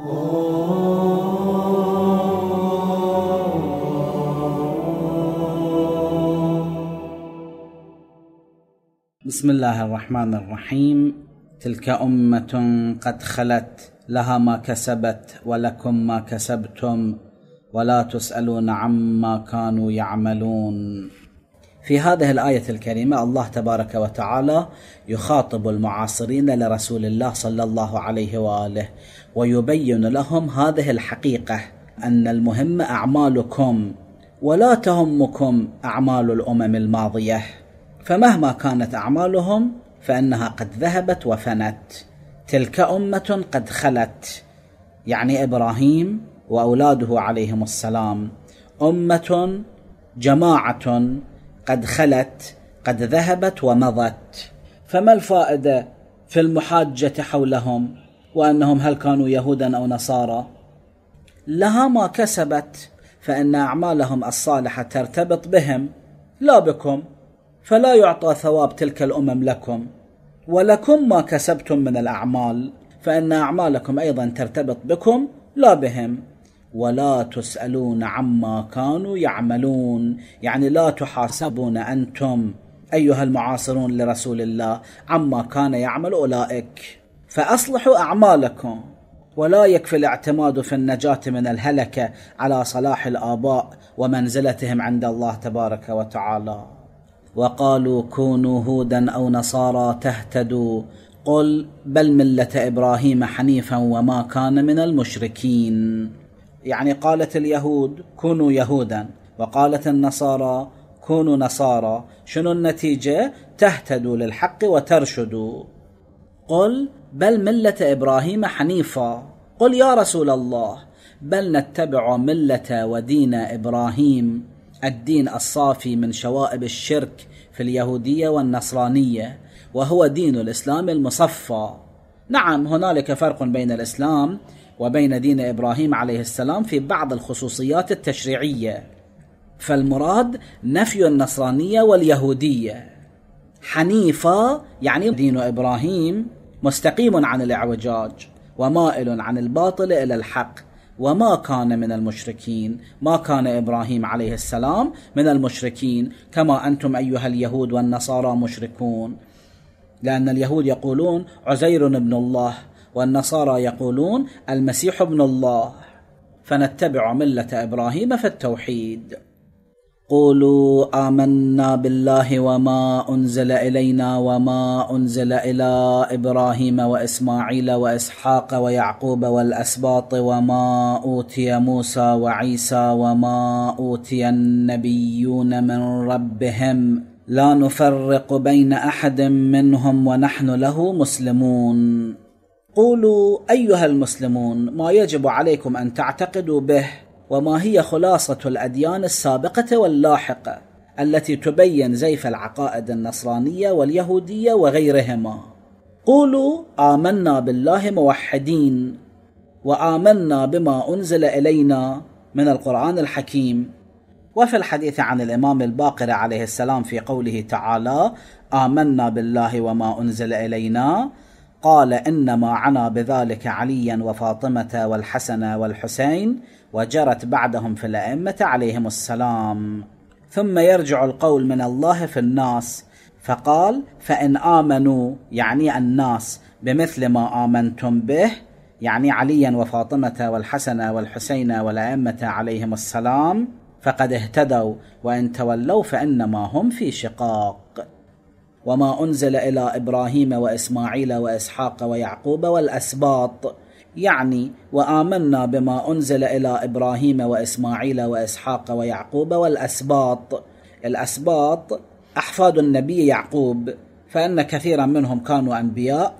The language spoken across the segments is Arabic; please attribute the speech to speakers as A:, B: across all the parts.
A: بسم الله الرحمن الرحيم تلك أمة قد خلت لها ما كسبت ولكم ما كسبتم ولا تسألون عما كانوا يعملون في هذه الآية الكريمة الله تبارك وتعالى يخاطب المعاصرين لرسول الله صلى الله عليه واله ويبين لهم هذه الحقيقة أن المهم أعمالكم ولا تهمكم أعمال الأمم الماضية فمهما كانت أعمالهم فإنها قد ذهبت وفنت تلك أمة قد خلت يعني إبراهيم وأولاده عليهم السلام أمة جماعة قد خلت قد ذهبت ومضت فما الفائده في المحاجه حولهم وانهم هل كانوا يهودا او نصارى لها ما كسبت فان اعمالهم الصالحه ترتبط بهم لا بكم فلا يعطى ثواب تلك الامم لكم ولكم ما كسبتم من الاعمال فان اعمالكم ايضا ترتبط بكم لا بهم ولا تسالون عما كانوا يعملون يعني لا تحاسبون انتم ايها المعاصرون لرسول الله عما كان يعمل اولئك فاصلحوا اعمالكم ولا يكفي الاعتماد في النجاة من الهلكة على صلاح الآباء ومنزلتهم عند الله تبارك وتعالى وقالوا كونوا هودا أو نصارى تهتدوا قل بل ملة إبراهيم حنيفا وما كان من المشركين يعني قالت اليهود كونوا يهودا وقالت النصارى كونوا نصارى شنو النتيجة تهتدوا للحق وترشدوا قل بل ملة إبراهيم حنيفة قل يا رسول الله بل نتبع ملة ودين إبراهيم الدين الصافي من شوائب الشرك في اليهودية والنصرانية وهو دين الإسلام المصفى نعم هنالك فرق بين الإسلام وبين دين ابراهيم عليه السلام في بعض الخصوصيات التشريعيه فالمراد نفي النصرانيه واليهوديه حنيفا يعني دين ابراهيم مستقيم عن الاعوجاج ومائل عن الباطل الى الحق وما كان من المشركين ما كان ابراهيم عليه السلام من المشركين كما انتم ايها اليهود والنصارى مشركون لان اليهود يقولون عزير بن الله والنصارى يقولون المسيح ابن الله فنتبع مله ابراهيم في التوحيد قولوا امنا بالله وما انزل الينا وما انزل الى ابراهيم واسماعيل واسحاق ويعقوب والاسباط وما اوتي موسى وعيسى وما اوتي النبيون من ربهم لا نفرق بين احد منهم ونحن له مسلمون قولوا ايها المسلمون ما يجب عليكم ان تعتقدوا به وما هي خلاصه الاديان السابقه واللاحقه التي تبين زيف العقائد النصرانيه واليهوديه وغيرهما قولوا امنا بالله موحدين وامنا بما انزل الينا من القران الحكيم وفي الحديث عن الامام الباقر عليه السلام في قوله تعالى امنا بالله وما انزل الينا قال انما عنا بذلك عليا وفاطمه والحسن والحسين وجرت بعدهم في الائمه عليهم السلام ثم يرجع القول من الله في الناس فقال فان امنوا يعني الناس بمثل ما امنتم به يعني عليا وفاطمه والحسن والحسين والائمه عليهم السلام فقد اهتدوا وان تولوا فانما هم في شقاق وما انزل الى ابراهيم واسماعيل واسحاق ويعقوب والاسباط يعني وامنا بما انزل الى ابراهيم واسماعيل واسحاق ويعقوب والاسباط الاسباط احفاد النبي يعقوب فان كثيرا منهم كانوا انبياء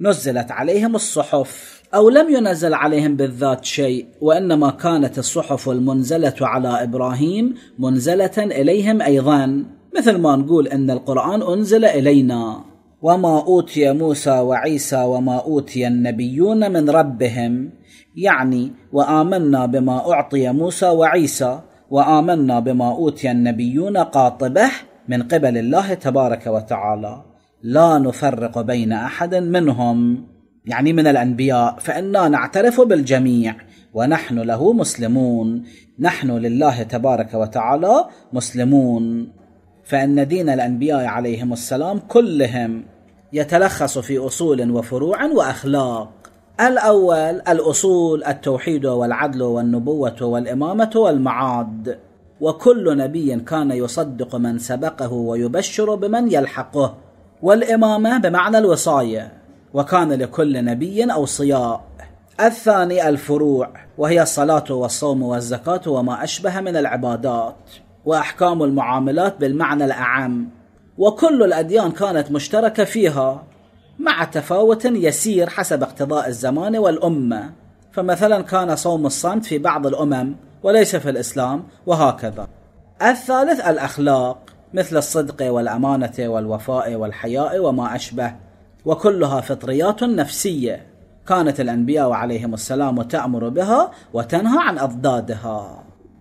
A: نزلت عليهم الصحف او لم ينزل عليهم بالذات شيء وانما كانت الصحف المنزله على ابراهيم منزله اليهم ايضا مثل ما نقول أن القرآن أنزل إلينا وما أوتي موسى وعيسى وما أوتي النبيون من ربهم يعني وآمنا بما أعطي موسى وعيسى وآمنا بما أوتي النبيون قاطبه من قبل الله تبارك وتعالى لا نفرق بين أحد منهم يعني من الأنبياء فإنا نعترف بالجميع ونحن له مسلمون نحن لله تبارك وتعالى مسلمون فان دين الانبياء عليهم السلام كلهم يتلخص في اصول وفروع واخلاق الاول الاصول التوحيد والعدل والنبوه والامامه والمعاد وكل نبي كان يصدق من سبقه ويبشر بمن يلحقه والامامه بمعنى الوصايه وكان لكل نبي اوصياء الثاني الفروع وهي الصلاه والصوم والزكاه وما اشبه من العبادات واحكام المعاملات بالمعنى الاعم وكل الاديان كانت مشتركه فيها مع تفاوت يسير حسب اقتضاء الزمان والامه فمثلا كان صوم الصمت في بعض الامم وليس في الاسلام وهكذا الثالث الاخلاق مثل الصدق والامانه والوفاء والحياء وما اشبه وكلها فطريات نفسيه كانت الانبياء عليهم السلام تامر بها وتنهى عن اضدادها